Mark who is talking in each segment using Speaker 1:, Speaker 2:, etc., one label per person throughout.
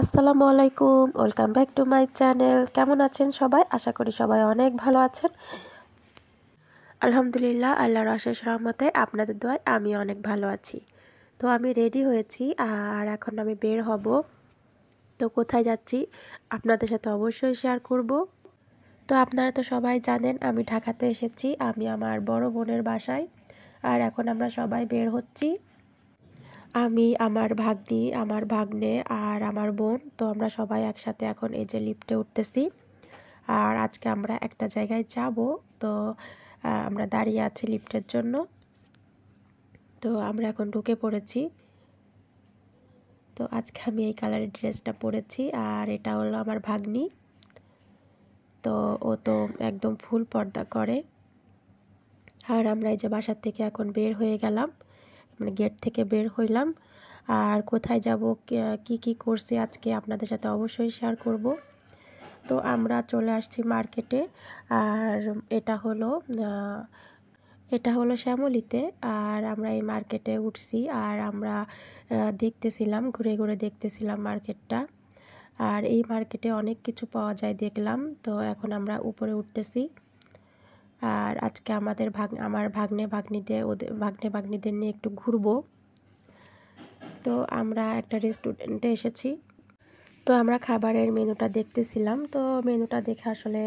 Speaker 1: আসসালামু আলাইকুম welcome back to my channel কেমন আছেন সবাই আশা করি সবাই অনেক ভালো আছেন আলহামদুলিল্লাহ আল্লাহর অশেষ রহমতে আপনাদের দোয়ায় আমি অনেক ভালো আছি তো আমি রেডি হয়েছি আর এখন আমি বের হব তো কোথায় যাচ্ছি আপনাদের সাথে অবশ্যই শেয়ার করব তো আপনারা তো সবাই জানেন আমি ঢাকাতে এসেছি আমি আমার বড় বোনের বাসায় আর এখন আমরা সবাই বের হচ্ছি আমি আমার ভাগ্নি আমার ভাগ্নে আর আমার বোন তো আমরা সবাই একসাথে এখন এই যে লিফটে উঠতেছি আর আজকে আমরা একটা জায়গায় যাব তো আমরা দাঁড়িয়ে আছি লিফটের জন্য তো আমরা এখন ঢুকে পড়েছি তো আজকে আমি এই কালারের ড্রেসটা পরেছি আর এটা হলো আমার ভাগ্নি তো ও তো একদম ফুল পর্দা করে আর আমরা এই যে বাসার থেকে এখন বের হয়ে গেলাম মানে গেট থেকে বের হইলাম আর কোথায় যাব কি কি করছি আজকে আপনাদের সাথে অবশ্যই শেয়ার করব তো আমরা চলে আসছি মার্কেটে আর এটা হলো এটা হলো শ্যামলিতে আর আমরা এই মার্কেটে উঠছি আর আমরা দেখতেছিলাম ঘুরে ঘুরে দেখতেছিলাম মার্কেটটা আর এই মার্কেটে অনেক কিছু পাওয়া যায় দেখলাম তো এখন আমরা উপরে উঠতেছি আর আজকে আমাদের ভাগ আমার ভাগ্নে ভাগ্নিতে ওদের ভাগ্নে ভাগ্নিদের নিয়ে একটু ঘুরবো তো আমরা একটা রেস্টুরেন্টে এসেছি তো আমরা খাবারের মেনুটা দেখতেছিলাম তো মেনুটা দেখে আসলে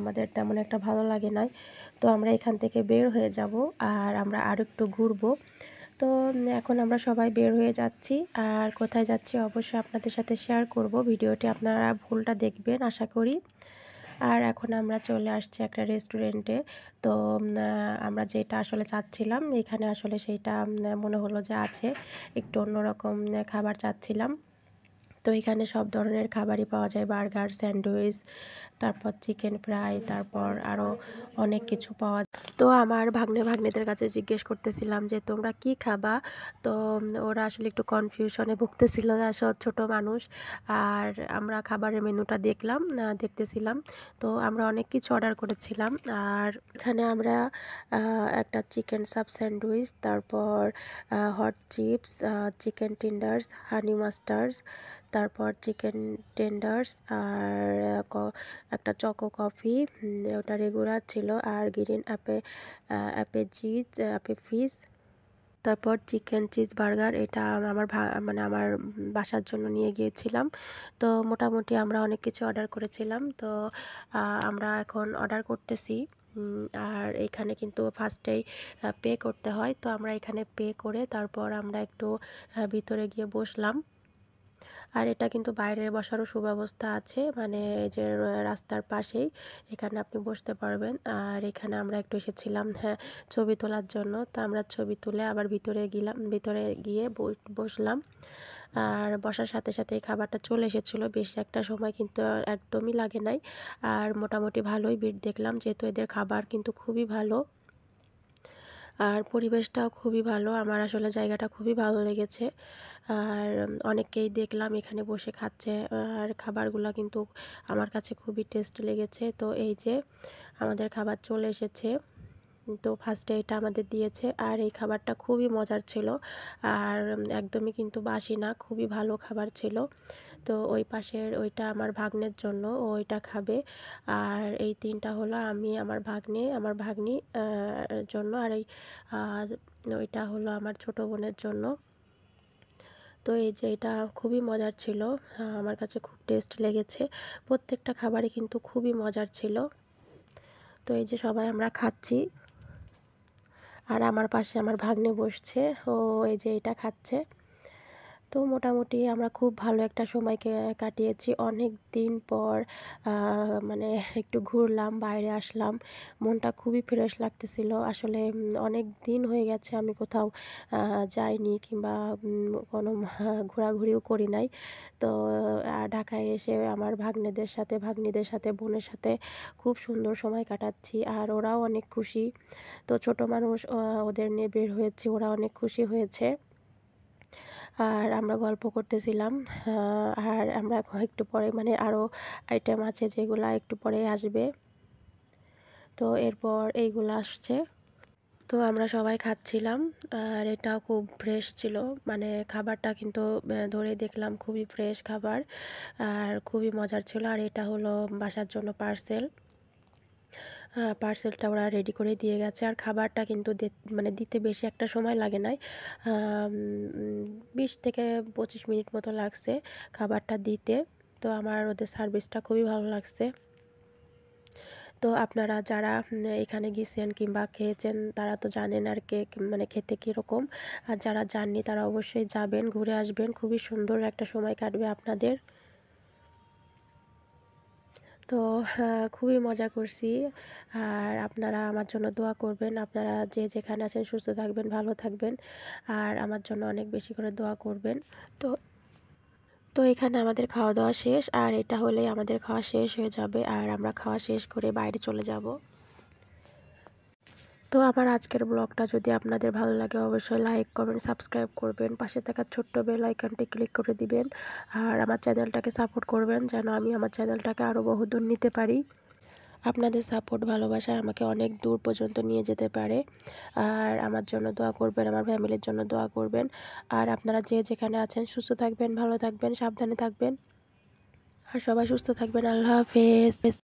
Speaker 1: আমাদের তেমন একটা ভালো লাগে নাই তো আমরা এখান থেকে বের হয়ে যাব আর আমরা আর একটু ঘুরবো তো এখন আমরা সবাই বের হয়ে যাচ্ছি আর কোথায় যাচ্ছি অবশ্যই আপনাদের সাথে শেয়ার করব ভিডিওটি আপনারা ভুলটা দেখবেন আশা করি আর এখন আমরা চলে আসছি একটা রেস্টুরেন্টে তো আমরা যেটা আসলে চাচ্ছিলাম এখানে আসলে সেইটা মনে হলো যে আছে একটু অন্যরকম খাবার চাচ্ছিলাম তো এখানে সব ধরনের খাবারই পাওয়া যায় বার্গার স্যান্ডউইচ তারপর চিকেন ফ্রাই তারপর আরও অনেক কিছু পাওয়া তো আমার ভাগ্নে ভাগ্নেদের কাছে জিজ্ঞেস করতেছিলাম যে তোমরা কি খাবা তো ওরা আসলে একটু কনফিউশনে ভুগতেছিল ছোট মানুষ আর আমরা খাবারের মেনুটা দেখলাম দেখতেছিলাম তো আমরা অনেক কিছু অর্ডার করেছিলাম আর এখানে আমরা একটা চিকেন সাব স্যান্ডউইচ তারপর hot chips chicken tenders honey masters তারপর চিকেন টেন্ডার্স আর একটা চকো কফি ওটা রেগুলার ছিল আর গ্রিন অ্যাপে অ্যাপে চিজ অ্যাপে ফিস তারপর চিকেন চিজ বার্গার এটা আমার মানে আমার বাসার জন্য নিয়ে গিয়েছিলাম তো মোটামুটি আমরা অনেক কিছু অর্ডার করেছিলাম তো আমরা এখন অর্ডার করতেছি আর এখানে কিন্তু ফার্স্টেই পে করতে হয় তো আমরা এখানে পে করে তারপর আমরা একটু ভিতরে গিয়ে বসলাম আর এটা কিন্তু বাইরে বসারও সুব্যবস্থা আছে মানে এই যে রাস্তার পাশেই এখানে আপনি বসতে পারবেন আর এখানে আমরা একটু এসেছিলাম হ্যাঁ ছবি তোলার জন্য তো আমরা ছবি তুলে আবার ভিতরে গেলাম ভিতরে গিয়ে বসলাম আর বসার সাথে সাথে এই খাবারটা চলে এসেছিলো বেশ একটা সময় কিন্তু একদমই লাগে নাই আর মোটামুটি ভালোই ভিড় দেখলাম যেহেতু এদের খাবার কিন্তু খুবই ভালো আর পরিবেশটাও খুবই ভালো আমার আসলে জায়গাটা খুবই ভালো লেগেছে আর অনেককেই দেখলাম এখানে বসে খাচ্ছে আর খাবারগুলো কিন্তু আমার কাছে খুবই টেস্ট লেগেছে তো এই যে আমাদের খাবার চলে এসেছে তো ফার্স্টে এটা আমাদের দিয়েছে আর এই খাবারটা খুবই মজার ছিল আর একদমই কিন্তু বাসি না খুবই ভালো খাবার ছিল তো ওই পাশের ওইটা আমার ভাগ্নের জন্য ও ওইটা খাবে আর এই তিনটা হলো আমি আমার ভাগ্নে আমার ভাগ্নি জন্য আর এই ওইটা হলো আমার ছোট বোনের জন্য তো এই যে এটা খুবই মজার ছিল আমার কাছে খুব টেস্ট লেগেছে প্রত্যেকটা খাবারই কিন্তু খুবই মজার ছিল তো এই যে সবাই আমরা খাচ্ছি আর আমার পাশে আমার ভাগ্নে বসছে ও এই যে এটা খাচ্ছে তো মোটামুটি আমরা খুব ভালো একটা সময় কাটিয়েছি অনেক দিন পর মানে একটু ঘুরলাম বাইরে আসলাম মনটা খুবই ফ্রেশ লাগতেছিল আসলে অনেক দিন হয়ে গেছে আমি কোথাও যাইনি কিংবা কোনো ঘোরাঘুরিও করি নাই তো ঢাকায় এসে আমার ভাগ্নেদের সাথে ভাগ্নিদের সাথে বোনের সাথে খুব সুন্দর সময় কাটাচ্ছি আর ওরাও অনেক খুশি তো ছোট মানুষ ওদের নিয়ে বের হয়েছি ওরা অনেক খুশি হয়েছে আর আমরা গল্প করতেছিলাম আর আমরা একটু পরে মানে আরও আইটেম আছে যেগুলা একটু পরে আসবে তো এরপর এইগুলো আসছে তো আমরা সবাই খাচ্ছিলাম আর এটা খুব ফ্রেশ ছিল মানে খাবারটা কিন্তু ধরে দেখলাম খুবই ফ্রেশ খাবার আর খুবই মজার ছিল আর এটা হলো বাসার জন্য পার্সেল পার্সেলটা ওরা রেডি করে দিয়ে গেছে আর খাবারটা কিন্তু মানে দিতে বেশি একটা সময় লাগে নাই বিশ থেকে পঁচিশ মিনিট মতো লাগছে খাবারটা দিতে তো আমার ওদের সার্ভিসটা খুবই ভালো লাগছে তো আপনারা যারা এখানে গিয়েছেন কিংবা খেয়েছেন তারা তো জানেন আর কেক মানে খেতে কীরকম আর যারা যাননি তারা অবশ্যই যাবেন ঘুরে আসবেন খুবই সুন্দর একটা সময় কাটবে আপনাদের তো খুবই মজা করছি আর আপনারা আমার জন্য দোয়া করবেন আপনারা যে যেখানে আছেন সুস্থ থাকবেন ভালো থাকবেন আর আমার জন্য অনেক বেশি করে দোয়া করবেন তো তো এখানে আমাদের খাওয়া দাওয়া শেষ আর এটা হলে আমাদের খাওয়া শেষ হয়ে যাবে আর আমরা খাওয়া শেষ করে বাইরে চলে যাব তো আমার আজকের ব্লগটা যদি আপনাদের ভালো লাগে অবশ্যই লাইক কমেন্ট সাবস্ক্রাইব করবেন পাশে থাকা ছোট্ট বেল আইকনটি ক্লিক করে দিবেন আর আমার চ্যানেলটাকে সাপোর্ট করবেন যেন আমি আমার চ্যানেলটাকে আরও বহুদূর নিতে পারি আপনাদের সাপোর্ট ভালোবাসা আমাকে অনেক দূর পর্যন্ত নিয়ে যেতে পারে আর আমার জন্য দোয়া করবেন আমার ফ্যামিলির জন্য দোয়া করবেন আর আপনারা যে যেখানে আছেন সুস্থ থাকবেন ভালো থাকবেন সাবধানে থাকবেন আর সবাই সুস্থ থাকবেন আল্লাহ হাফেজ